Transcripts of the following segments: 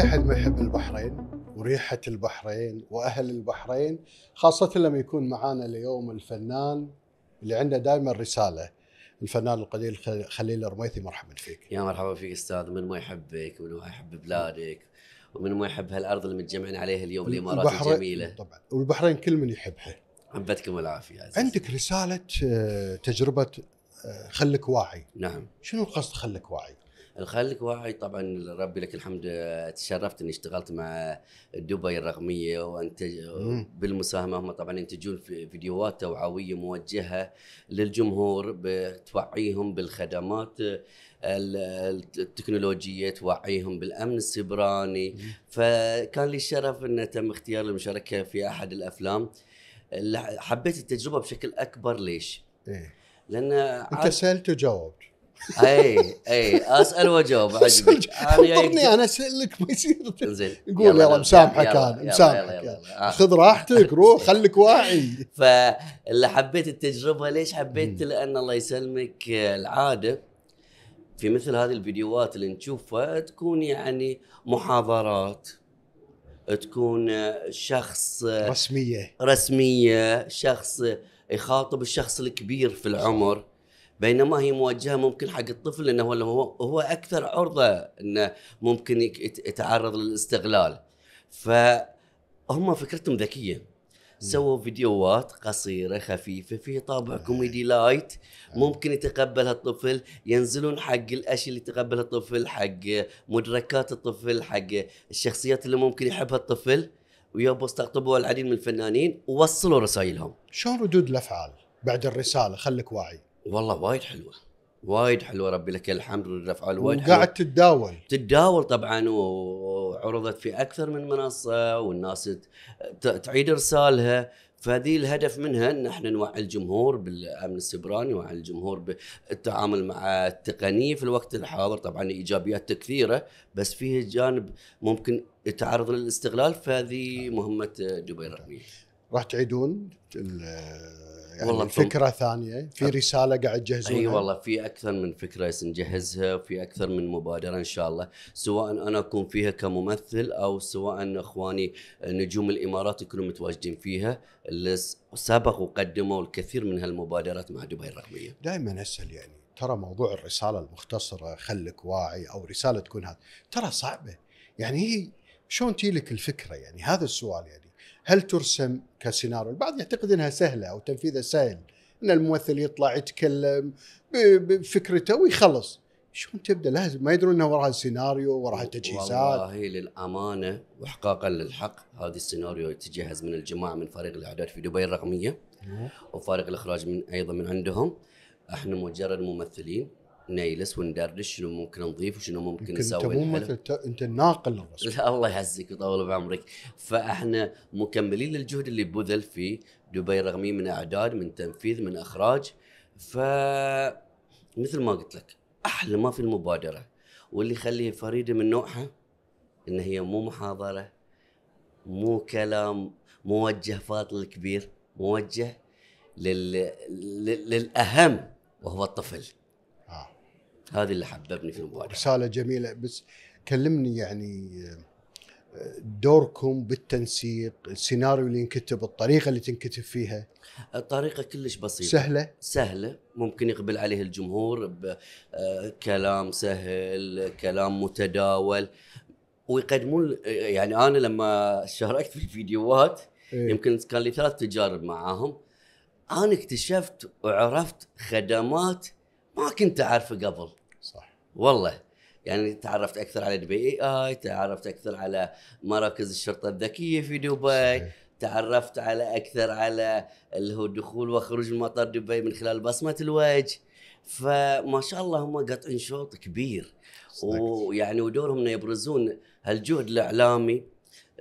في احد ما يحب البحرين وريحه البحرين واهل البحرين خاصه لما يكون معانا اليوم الفنان اللي عنده دائما رساله الفنان القدير خليل الرميثي مرحبا فيك يا مرحبا فيك استاذ من ما يحبك ومن ما يحب بلادك ومن ما يحب هالارض اللي متجمعين عليها اليوم الامارات البحر... الجميله طبعا والبحرين كل من يحبها عبتكم العافيه عزيز. عندك رساله آه، تجربه آه، خلك واعي نعم شنو قصد خلك واعي خليك واعي طبعا ربي لك الحمد تشرفت اني اشتغلت مع دبي الرقميه وانتج بالمساهمه هم طبعا ينتجون في فيديوهات توعويه موجهه للجمهور بتوعيهم بالخدمات التكنولوجيه توعيهم بالامن السبراني فكان لي الشرف ان تم اختيار المشاركه في احد الافلام حبيت التجربه بشكل اكبر ليش؟ إيه؟ لان انت سالت وجاوبت اي اي اسال واجاوب عجبني خبرني انا اسالك ما يصير زين قول يلا مسامحك انا مسامحك خذ راحتك روح خليك واعي فاللي حبيت التجربه ليش حبيت لان الله يسلمك العاده في مثل هذه الفيديوهات اللي نشوفها تكون يعني محاضرات تكون شخص رسميه رسميه شخص يخاطب الشخص الكبير في العمر بينما هي موجهه ممكن حق الطفل انه هو هو اكثر عرضه انه ممكن يتعرض للاستغلال فهم فكرتهم ذكيه سووا فيديوهات قصيرة خفيفة في طابع كوميدي لايت ممكن يتقبلها الطفل ينزلون حق الأشياء اللي يتقبلها الطفل حق مدركات الطفل حق الشخصيات اللي ممكن يحبها الطفل ويبوا استقطبوا العديد من الفنانين ووصلوا رسائلهم شلون ردود الأفعال بعد الرسالة خلك واعي والله وايد حلوه وايد حلوه ربي لك الحمد والرفع وايد وقاعد تتداول تتداول طبعا وعرضت في اكثر من منصه والناس تعيد ارسالها فهذه الهدف منها ان احنا نوعي الجمهور بالامن السبراني نوعي الجمهور بالتعامل مع التقنيه في الوقت الحاضر طبعا ايجابيات كثيره بس فيه جانب ممكن يتعرض للاستغلال فهذه مهمه دبي الرقميه راح تعيدون يعني والله فكره ثانيه في رساله قاعد تجهزونها اي والله في اكثر من فكره نجهزها في اكثر من مبادره ان شاء الله سواء انا اكون فيها كممثل او سواء اخواني نجوم الامارات يكونوا متواجدين فيها اللي سبق وقدموا الكثير من هالمبادرات مع دبي الرقميه دائما اسال يعني ترى موضوع الرساله المختصره خلك واعي او رساله تكون هذا ترى صعبه يعني هي شلون تجي لك الفكره يعني هذا السؤال يعني هل ترسم كسيناريو البعض يعتقد انها سهله او تنفيذها سهل ان الممثل يطلع يتكلم بفكرته ويخلص شلون تبدا لازم ما يدرون انه وراها سيناريو وراها تجهيزات والله للامانه واحقاقا للحق هذا السيناريو يتجهز من الجماعه من فريق الاعداد في دبي الرقميه نعم. وفريق الاخراج من ايضا من عندهم احنا مجرد ممثلين نيلس وندردش شنو ممكن نضيف وشنو ممكن نسوي انت مو مثل انت الناقل للرسول لا الله يعزك ويطول بعمرك فاحنا مكملين للجهد اللي بذل في دبي رغمي من اعداد من تنفيذ من اخراج ف مثل ما قلت لك احلى ما في المبادره واللي يخليها فريده من نوعها ان هي مو محاضره مو كلام موجه فاضل الكبير موجه لل... لل... للاهم وهو الطفل هذه اللي حببني في المبادره رساله جميله بس كلمني يعني دوركم بالتنسيق السيناريو اللي ينكتب الطريقه اللي تنكتب فيها الطريقه كلش بسيطه سهله سهله ممكن يقبل عليه الجمهور بكلام آه، سهل كلام متداول ويقدمون يعني انا لما شاركت في الفيديوهات إيه؟ يمكن كان لي ثلاث تجارب معاهم انا اكتشفت وعرفت خدمات ما كنت اعرفه قبل صح والله يعني تعرفت اكثر على دبي اي اي تعرفت اكثر على مراكز الشرطه الذكيه في دبي صحيح. تعرفت على اكثر على اللي هو دخول وخروج من مطار دبي من خلال بصمه الوجه فما شاء الله هم قاطعين شوط كبير صحيح. ويعني ودورهم انه يبرزون هالجهد الاعلامي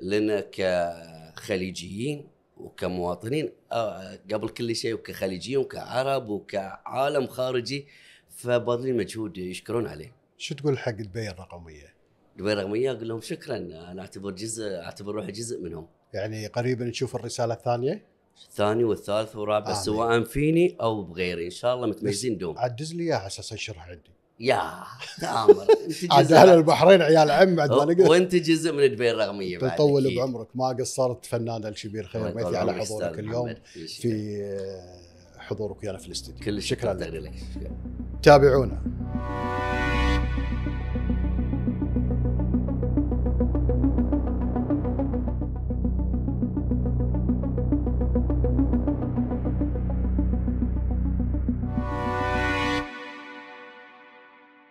لنا كخليجيين وكمواطنين آه، قبل كل شيء وكخليجيين وكعرب وكعالم خارجي فباذلين مجهود يشكرون عليه. شو تقول حق دبي الرقميه؟ دبي الرقميه اقول لهم شكرا انا اعتبر جزء اعتبر روحي جزء منهم. يعني قريبا نشوف الرساله الثانيه؟ الثاني والثالث والرابع آه سواء فيني او بغيري ان شاء الله متميزين دوم. عجز لي اياها على اساس الشرح عندي. يا تامر عاد اهل البحرين عيال عم بعد ما نقدر وانت جزء من دبي الرقميه بعد تطول بعمرك ما قصرت فنان الكبير خير ميثي على حضورك اليوم في آه، حضورك ويانا في الاستديو شكرا لك تابعونا